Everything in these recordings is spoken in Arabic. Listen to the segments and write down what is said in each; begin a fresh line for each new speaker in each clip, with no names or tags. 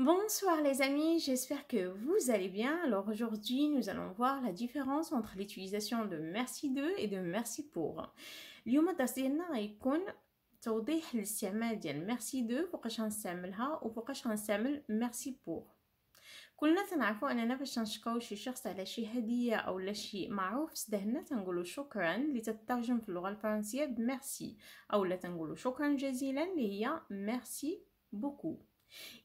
Bonsoir les amis, j'espère que vous allez bien. Alors aujourd'hui, nous allons voir la différence entre l'utilisation de merci de et de merci pour. اليوم تاصيلنا غيكون توضيح الاستعمال ديال merci de وفوقاش غنستعملها وفوقاش غنستعمل merci pour. كلنا تنعرفوا اننا فاش نشكاو شي شخص على شي هديه او لا شي معروف سدهنا تنقولوا شكرا اللي تترجم في اللغه الفرنسيه بميرسي لا تنقولوا شكرا جزيلا اللي هي ميرسي beaucoup.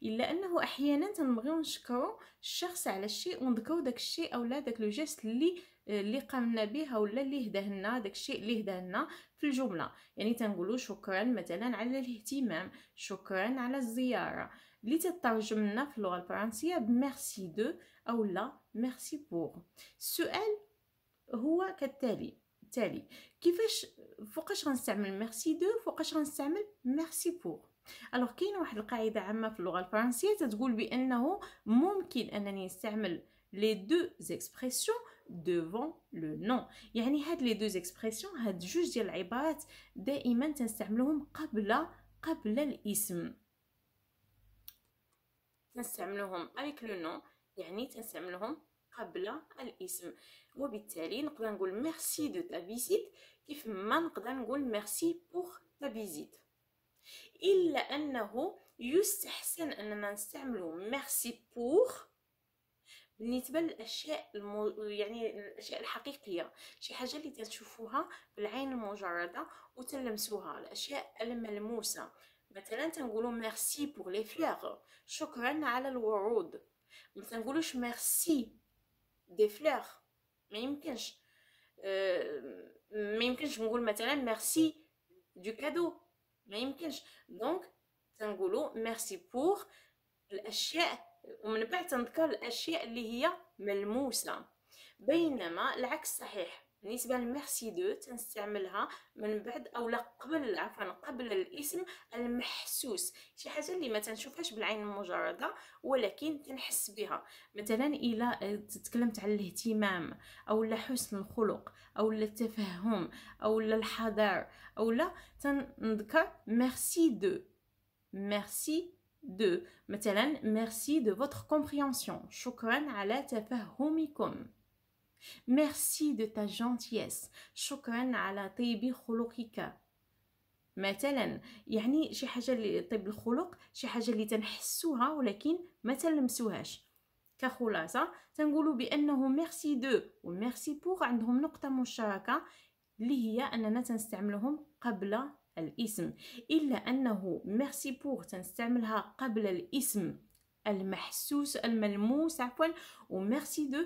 الا انه احيانا تنبغيو نشكرو الشخص على الشيء ونذكرو داك الشيء اولا داك لو جيست اللي اللي قامنا بها اولا اللي هداه لنا داك الشيء اللي هداه لنا في الجمله يعني تنقولوا شكرا مثلا على الاهتمام شكرا على الزياره اللي تترجم لنا في اللغه الفرنسيه بميرسي دو او لا ميرسي بور السؤال هو كالتالي تالي كيفاش فوقاش غنستعمل ميرسي دو فوقاش غنستعمل ميرسي بور الوغ كاينه واحد القاعده عامه في اللغه الفرنسيه تتقول بانه ممكن انني نستعمل لي دو زيكسبريسيون devant لو نون يعني هاد لي دو زيكسبريسيون هاد جوج ديال العبارات دائما تنستعملوهم قبل قبل الاسم نستعملوهم avec لو نون يعني تنستعملوهم قبل الاسم وبالتالي نقدر نقول ميرسي دو تا فيزيت كيف ما نقدر نقول ميرسي بوغ تا فيزيت إلا أنه يستحسن أننا نستعملو ميرسي بور بالنسبه للاشياء المو... يعني الاشياء الحقيقيه شي حاجه اللي تنشوفوها بالعين المجرده وتلمسوها الاشياء الملموسه مثلا تنقولوا ميرسي بور لي فلوغ شكرا على الورود ما تنقولوش ميرسي دي فلوغ ما يمكنش أه... ما يمكنش نقول مثلا ميرسي دو كادو ما يمكنش دونك تنقولوا ميرسي بور الاشياء ومن بعد تنذكر الاشياء اللي هي ملموسه بينما العكس صحيح بالنسبه لميرسي دو تنستعملها من بعد لا قبل عفوا قبل الاسم المحسوس شي حاجه اللي ما تنشوفهاش بالعين المجرده ولكن تنحس بها مثلا الى تكلمت على الاهتمام او حسن الخلق او التفهم او الحذر او لا تنذكر ميرسي دو ميرسي دو مثلا ميرسي دو فوتر كومبريونسيون شكرا على تفهمكم Merci de ta gentillesse. شكرا على طيب خلقك. مثلا يعني شي حاجه اللي طيب الخلق شي حاجه اللي تنحسوها ولكن ما تلمسوهاش كخلاصه تنقولوا بانه ميرسي دو وميرسي بور عندهم نقطه مشتركه اللي هي اننا تنستعملهم قبل الاسم الا انه ميرسي بور تنستعملها قبل الاسم المحسوس الملموس عفوا وميرسي دو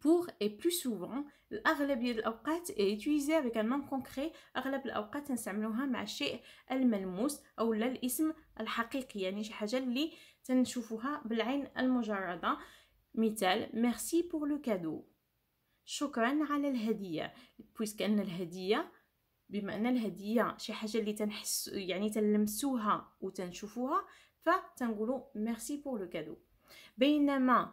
pour et plus souvent الأغلبية الأوقات utilisée avec un nom concret أغلب الأوقات نستعملوها مع الشيء الملموس أو الاسم الحقيقي يعني شي حاجة اللي تنشوفوها بالعين المجردة مثال merci pour le cadeau شكرا على الهدية puisque أن الهدية بما أن الهدية شي حاجة اللي تنحس يعني تنلمسوها وتنشوفوها فتنقولوا merci pour le cadeau بينما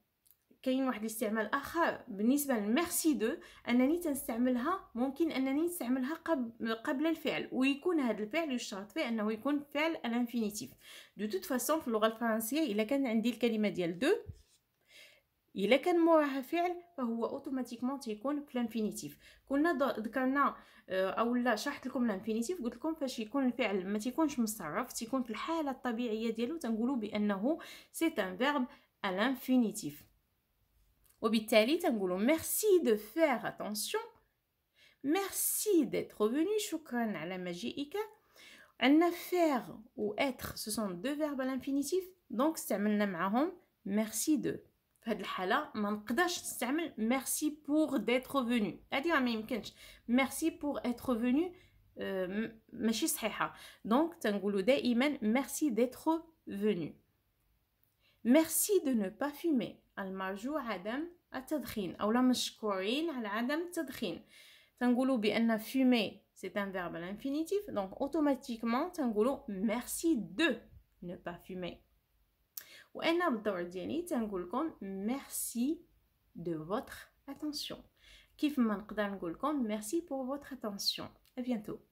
كاين واحد الاستعمال اخر بالنسبه للميرسي دو انني تنستعملها ممكن انني نستعملها قبل قبل الفعل ويكون هذا الفعل يشترط فيه انه يكون فعل الانفينيتيف دو توت فاسون في اللغه الفرنسيه الا كان عندي الكلمه ديال دو الا كان موراها فعل فهو اوتوماتيكمون تيكون في الانفينيتيف كنا ذكرنا آه، لا شرحت لكم الانفينيتيف قلت لكم فاش يكون الفعل ما تيكونش مصرف تيكون في الحاله الطبيعيه ديالو تنقولوا بانه سي ان فيرب الانفينيتيف Obitali, Tangoulo, merci de faire attention. Merci d'être venu, choukana la magiika. On a fait ou être, ce sont deux verbes à l'infinitif. Donc, c'est un Merci de. Merci pour d'être venu. Merci pour d'être venu. Euh, merci pour d'être venu. Donc, Tangoulo dé imène, merci d'être venu. Merci de ne pas fumer. Al-Marjou Adam a tadrin. Ou la m'shkorin à l'Adam tadrin. Tengoulou bi enna fumer, c'est un verbe à l'infinitif. Donc automatiquement, Tengoulou, merci de ne pas fumer. Ou enna abdouardiani, Tengoulkon, merci de votre attention. Kif mankdan ngoulkon, merci pour votre attention. A bientôt.